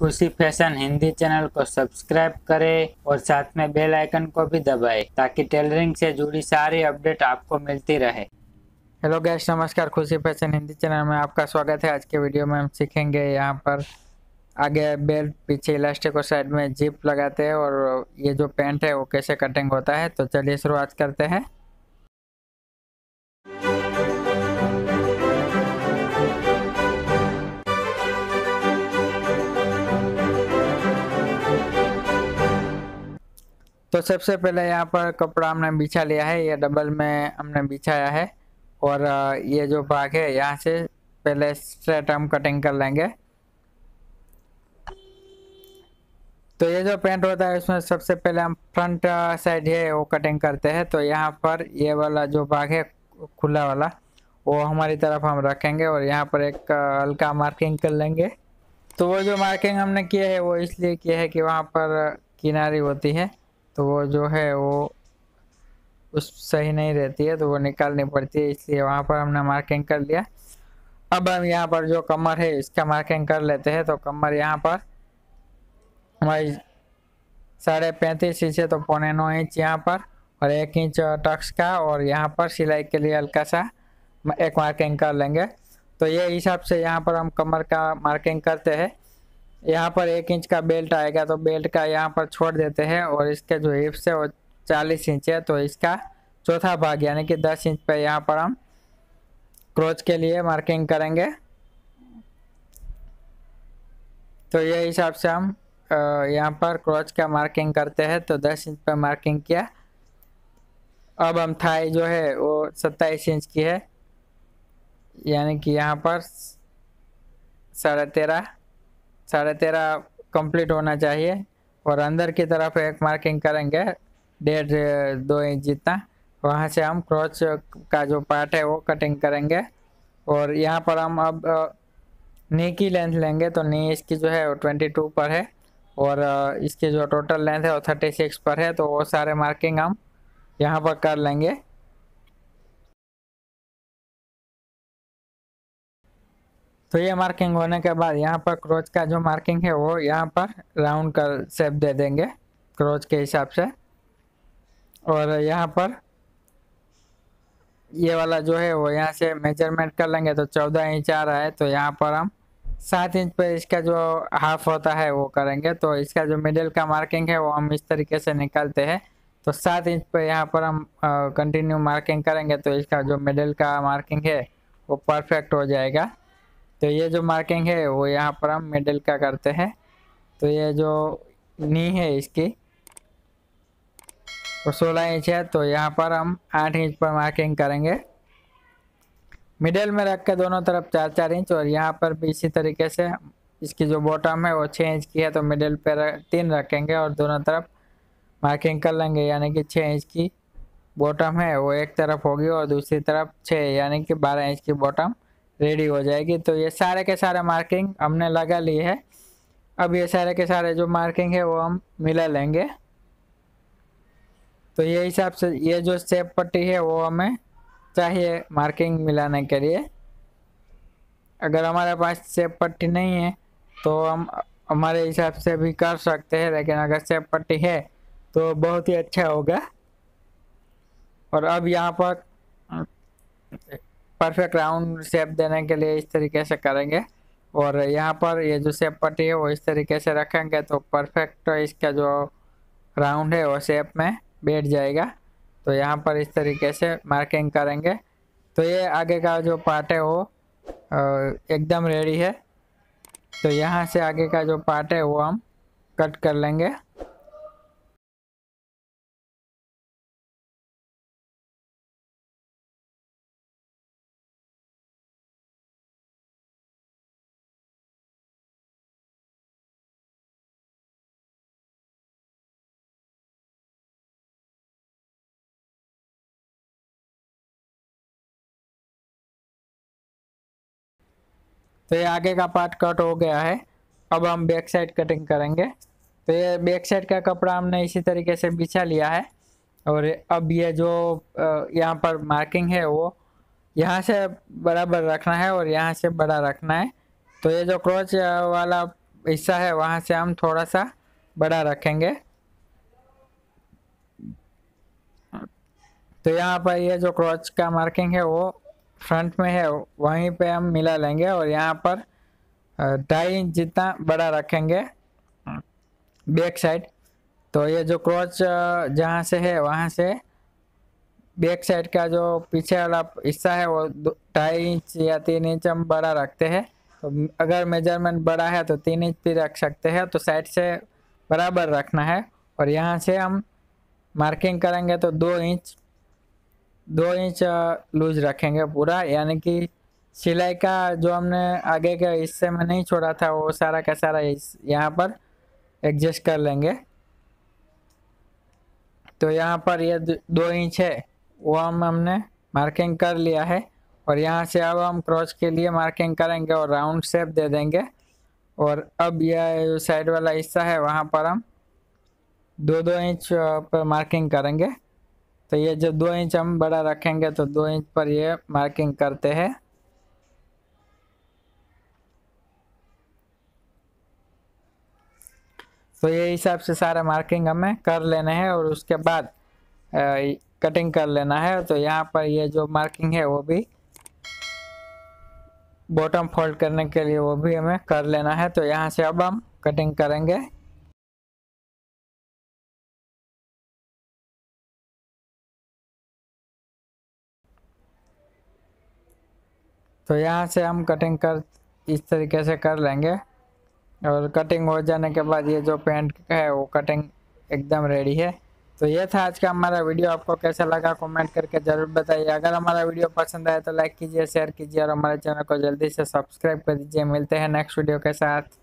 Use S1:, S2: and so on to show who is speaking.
S1: खुशी fashion Hindi channel को subscribe करें और साथ में बेल आइकन को भी दबाएं ताकि टेलरिंग से जुड़ी सारी अपडेट आपको मिलती रहे हेलो गैस नमस्कार खुशी फैशन हिंदी चैनल में आपका स्वागत है आज के वीडियो में हम सीखेंगे यहाँ पर आगे बेल्ट पीछे इलास्टिक और साइड में जिप लगाते हैं और ये जो पेंट है वो कैसे कटिंग होता है तो चलिए शुरुआत करते हैं तो सबसे पहले यहाँ पर कपड़ा हमने बिछा लिया है ये डबल में हमने बिछाया है और ये जो भाग है यहाँ से पहले स्ट्रेट हम कटिंग कर लेंगे तो ये जो पेंट होता है उसमें सबसे पहले हम फ्रंट साइड है वो कटिंग करते हैं तो यहाँ पर ये वाला जो भाग है खुला वाला वो हमारी तरफ हम रखेंगे और यहाँ पर एक हल्का मार्किंग कर लेंगे तो वो जो मार्किंग हमने किया है वो इसलिए किया है कि वहाँ पर किनारी होती है तो वो जो है वो उस सही नहीं रहती है तो वो निकालनी पड़ती है इसलिए वहाँ पर हमने मार्किंग कर लिया अब हम यहाँ पर जो कमर है इसका मार्किंग कर लेते हैं तो कमर यहाँ पर हमारी साढ़े पैंतीस इंच है तो पौने नौ इंच यहाँ पर और एक इंच टक्स का और यहाँ पर सिलाई के लिए हल्का सा एक मार्किंग कर लेंगे तो ये हिसाब से यहाँ पर हम कमर का मार्किंग करते हैं यहाँ पर एक इंच का बेल्ट आएगा तो बेल्ट का यहाँ पर छोड़ देते हैं और इसके जो हिप्स है वो चालीस इंच है तो इसका चौथा भाग यानी कि दस इंच पर यहाँ पर हम क्रोच के लिए मार्किंग करेंगे तो ये हिसाब से हम यहाँ पर क्रोच का मार्किंग करते हैं तो दस इंच पर मार्किंग किया अब हम थाई जो है वो सत्ताईस इंच की है यानी कि यहाँ पर साढ़े तेरह साढ़े तेरह कंप्लीट होना चाहिए और अंदर की तरफ एक मार्किंग करेंगे डेढ़ दो इंच जितना वहाँ से हम क्रॉच का जो पार्ट है वो कटिंग करेंगे और यहाँ पर हम अब नी की लेंथ लेंगे तो नी इसकी जो है वो ट्वेंटी टू पर है और इसकी जो टोटल लेंथ है वो थर्टी सिक्स पर है तो वो सारे मार्किंग हम यहाँ पर कर लेंगे तो ये मार्किंग होने के बाद यहाँ पर क्रोच का जो मार्किंग है वो यहाँ पर राउंड का शेप दे देंगे क्रोच के हिसाब से और यहाँ पर ये वाला जो है वो यहाँ से मेजरमेंट कर लेंगे तो चौदह इंच आ रहा है तो यहाँ पर हम सात इंच पर इसका जो हाफ होता है वो करेंगे तो इसका जो मिडिल का मार्किंग है वो हम इस तरीके से निकालते हैं तो सात इंच पर यहाँ पर हम कंटिन्यू मार्किंग करेंगे तो इसका जो मिडिल का मार्किंग है वो परफेक्ट हो जाएगा तो ये जो मार्किंग है वो यहाँ पर हम मिडिल का करते हैं तो ये जो नी है इसकी वो सोलह इंच है तो यहाँ पर हम आठ इंच पर मार्किंग करेंगे मिडिल में रख के दोनों तरफ चार चार इंच और यहाँ पर भी इसी तरीके से इसकी जो बॉटम है वो छः इंच की है तो मिडिल पर रख, तीन रखेंगे और दोनों तरफ मार्किंग कर लेंगे यानी कि छः इंच की बॉटम है वो एक तरफ होगी और दूसरी तरफ छः यानी कि बारह इंच की बॉटम रेडी हो जाएगी तो ये सारे के सारे मार्किंग हमने लगा ली है अब ये सारे के सारे जो मार्किंग है वो हम मिला लेंगे तो ये हिसाब से ये जो सेप पट्टी है वो हमें चाहिए मार्किंग मिलाने के लिए अगर हमारे पास सेप पट्टी नहीं है तो हम हमारे हिसाब से भी कर सकते हैं लेकिन अगर सेप पट्टी है तो बहुत ही अच्छा होगा और अब यहाँ पर परफेक्ट राउंड शेप देने के लिए इस तरीके से करेंगे और यहाँ पर ये जो शेप पट्टी है वो इस तरीके से रखेंगे तो परफेक्ट इसका जो राउंड है वो शेप में बैठ जाएगा तो यहाँ पर इस तरीके से मार्किंग करेंगे तो ये आगे का जो पार्ट है वो एकदम रेडी है तो यहाँ से आगे का जो पार्ट है वो हम कट कर लेंगे तो ये आगे का पार्ट कट हो गया है अब हम बैक साइड कटिंग करेंगे तो ये बैक साइड का कपड़ा हमने इसी तरीके से बिछा लिया है और अब ये जो यहाँ पर मार्किंग है वो यहाँ से बराबर रखना है और यहाँ से बड़ा रखना है तो ये जो क्रोच वाला हिस्सा है वहाँ से हम थोड़ा सा बड़ा रखेंगे तो यहाँ पर ये जो क्रोच का मार्किंग है वो फ्रंट में है वहीं पे हम मिला लेंगे और यहाँ पर ढाई इंच जितना बड़ा रखेंगे बैक साइड तो ये जो क्रॉच जहाँ से है वहाँ से बैक साइड का जो पीछे वाला हिस्सा है वो ढाई इंच या तीन इंच हम बड़ा रखते हैं तो अगर मेजरमेंट बड़ा है तो तीन इंच भी रख सकते हैं तो साइड से बराबर रखना है और यहाँ से हम मार्किंग करेंगे तो दो इंच दो इंच लूज रखेंगे पूरा यानी कि सिलाई का जो हमने आगे के हिस्से में नहीं छोड़ा था वो सारा का सारा यहाँ पर एडजस्ट कर लेंगे तो यहाँ पर ये यह दो इंच है वो हम हमने मार्किंग कर लिया है और यहाँ से अब हम क्रॉस के लिए मार्किंग करेंगे और राउंड शेप दे देंगे और अब यह जो साइड वाला हिस्सा है वहाँ पर हम दो दो इंच पर मार्किंग करेंगे तो ये जो दो इंच हम बड़ा रखेंगे तो दो इंच पर ये मार्किंग करते हैं तो ये हिसाब से सारा मार्किंग हमें कर लेना है और उसके बाद कटिंग कर लेना है तो यहाँ पर ये जो मार्किंग है वो भी बॉटम फोल्ड करने के लिए वो भी हमें कर लेना है तो यहाँ से अब हम कटिंग करेंगे तो यहाँ से हम कटिंग कर इस तरीके से कर लेंगे और कटिंग हो जाने के बाद ये जो पेंट है वो कटिंग एकदम रेडी है तो ये था आज का हमारा वीडियो आपको कैसा लगा कमेंट करके ज़रूर बताइए अगर हमारा वीडियो पसंद आए तो लाइक कीजिए शेयर कीजिए और हमारे चैनल को जल्दी से सब्सक्राइब कर दीजिए मिलते हैं नेक्स्ट वीडियो के साथ